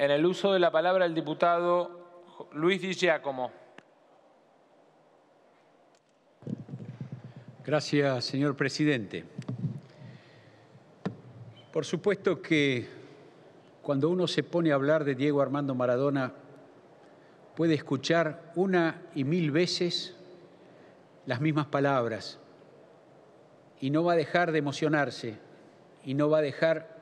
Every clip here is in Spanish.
en el uso de la palabra el diputado Luis Di Giacomo. Gracias, señor presidente. Por supuesto que cuando uno se pone a hablar de Diego Armando Maradona, puede escuchar una y mil veces las mismas palabras y no va a dejar de emocionarse y no va a dejar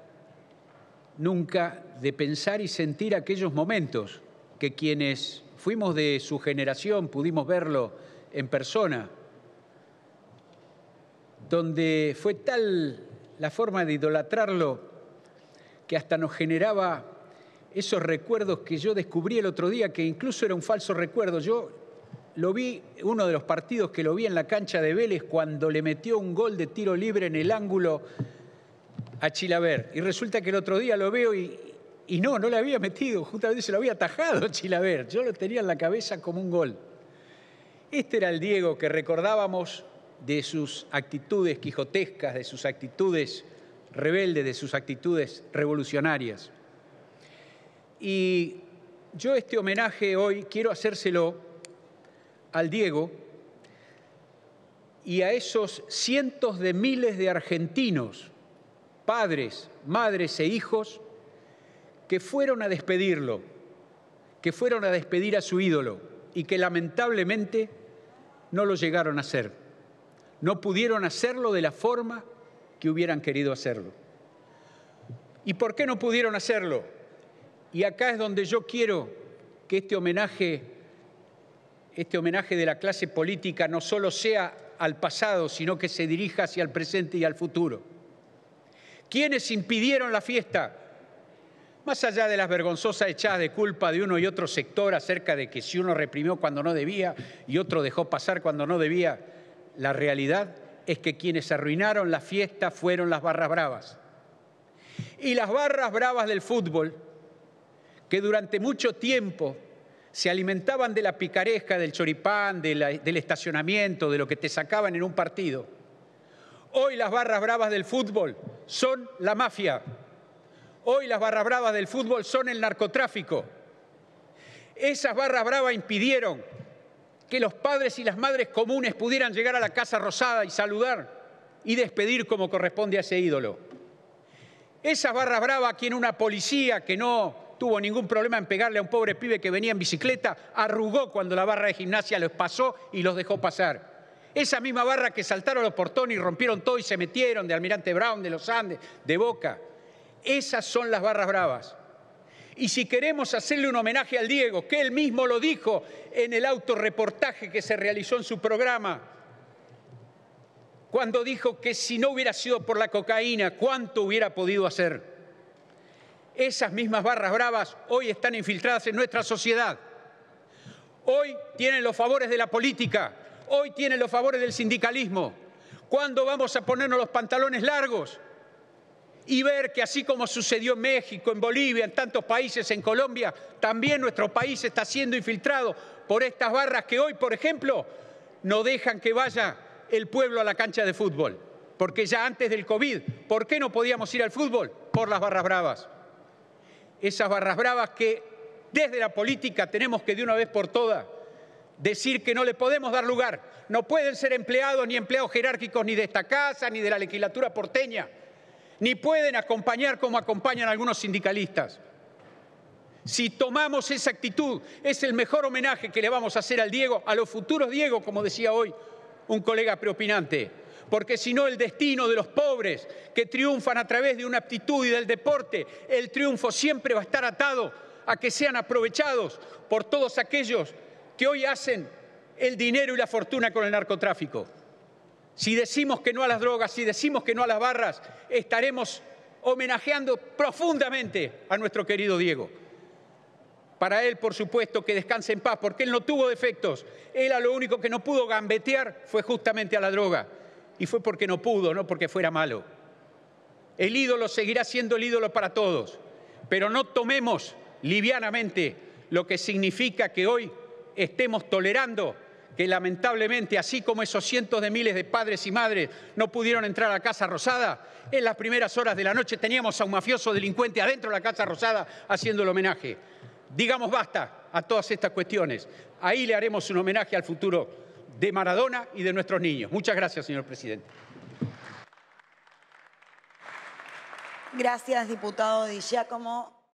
nunca de pensar y sentir aquellos momentos que quienes fuimos de su generación pudimos verlo en persona, donde fue tal la forma de idolatrarlo que hasta nos generaba esos recuerdos que yo descubrí el otro día, que incluso era un falso recuerdo. Yo lo vi, uno de los partidos que lo vi en la cancha de Vélez, cuando le metió un gol de tiro libre en el ángulo a Chilaver. Y resulta que el otro día lo veo y, no, no le había metido, justamente se lo había atajado Chilaver. Yo lo tenía en la cabeza como un gol. Este era el Diego que recordábamos de sus actitudes quijotescas, de sus actitudes rebeldes, de sus actitudes revolucionarias. Y yo este homenaje hoy quiero hacérselo al Diego y a esos cientos de miles de argentinos padres, madres e hijos que fueron a despedirlo, que fueron a despedir a su ídolo y que lamentablemente no lo llegaron a hacer. No pudieron hacerlo de la forma que hubieran querido hacerlo. ¿Y por qué no pudieron hacerlo? Y acá es donde yo quiero que este homenaje, este homenaje de la clase política no solo sea al pasado, sino que se dirija hacia el presente y al futuro ¿Quiénes impidieron la fiesta? Más allá de las vergonzosas echadas de culpa de uno y otro sector acerca de que si uno reprimió cuando no debía y otro dejó pasar cuando no debía, la realidad es que quienes arruinaron la fiesta fueron las barras bravas. Y las barras bravas del fútbol, que durante mucho tiempo se alimentaban de la picaresca, del choripán, del estacionamiento, de lo que te sacaban en un partido. Hoy las barras bravas del fútbol son la mafia. Hoy las barras bravas del fútbol son el narcotráfico. Esas barras bravas impidieron que los padres y las madres comunes pudieran llegar a la Casa Rosada y saludar y despedir como corresponde a ese ídolo. Esas barras bravas a quien una policía que no tuvo ningún problema en pegarle a un pobre pibe que venía en bicicleta, arrugó cuando la barra de gimnasia los pasó y los dejó pasar. Esa misma barra que saltaron los portones y rompieron todo y se metieron de Almirante Brown, de los Andes, de Boca. Esas son las barras bravas. Y si queremos hacerle un homenaje al Diego, que él mismo lo dijo en el autorreportaje que se realizó en su programa, cuando dijo que si no hubiera sido por la cocaína, ¿cuánto hubiera podido hacer? Esas mismas barras bravas hoy están infiltradas en nuestra sociedad. Hoy tienen los favores de la política, Hoy tiene los favores del sindicalismo. ¿Cuándo vamos a ponernos los pantalones largos? Y ver que así como sucedió en México, en Bolivia, en tantos países, en Colombia, también nuestro país está siendo infiltrado por estas barras que hoy, por ejemplo, no dejan que vaya el pueblo a la cancha de fútbol. Porque ya antes del COVID, ¿por qué no podíamos ir al fútbol? Por las barras bravas. Esas barras bravas que desde la política tenemos que de una vez por todas decir que no le podemos dar lugar. No pueden ser empleados ni empleados jerárquicos ni de esta casa, ni de la legislatura porteña, ni pueden acompañar como acompañan algunos sindicalistas. Si tomamos esa actitud, es el mejor homenaje que le vamos a hacer al Diego, a los futuros Diego, como decía hoy un colega preopinante. Porque si no, el destino de los pobres que triunfan a través de una aptitud y del deporte, el triunfo siempre va a estar atado a que sean aprovechados por todos aquellos que hoy hacen el dinero y la fortuna con el narcotráfico. Si decimos que no a las drogas, si decimos que no a las barras, estaremos homenajeando profundamente a nuestro querido Diego. Para él, por supuesto, que descanse en paz, porque él no tuvo defectos. Él a lo único que no pudo gambetear fue justamente a la droga. Y fue porque no pudo, no porque fuera malo. El ídolo seguirá siendo el ídolo para todos, pero no tomemos livianamente lo que significa que hoy estemos tolerando que lamentablemente, así como esos cientos de miles de padres y madres no pudieron entrar a Casa Rosada, en las primeras horas de la noche teníamos a un mafioso delincuente adentro de la Casa Rosada haciendo el homenaje. Digamos basta a todas estas cuestiones. Ahí le haremos un homenaje al futuro de Maradona y de nuestros niños. Muchas gracias, señor presidente. Gracias, diputado Di Giacomo.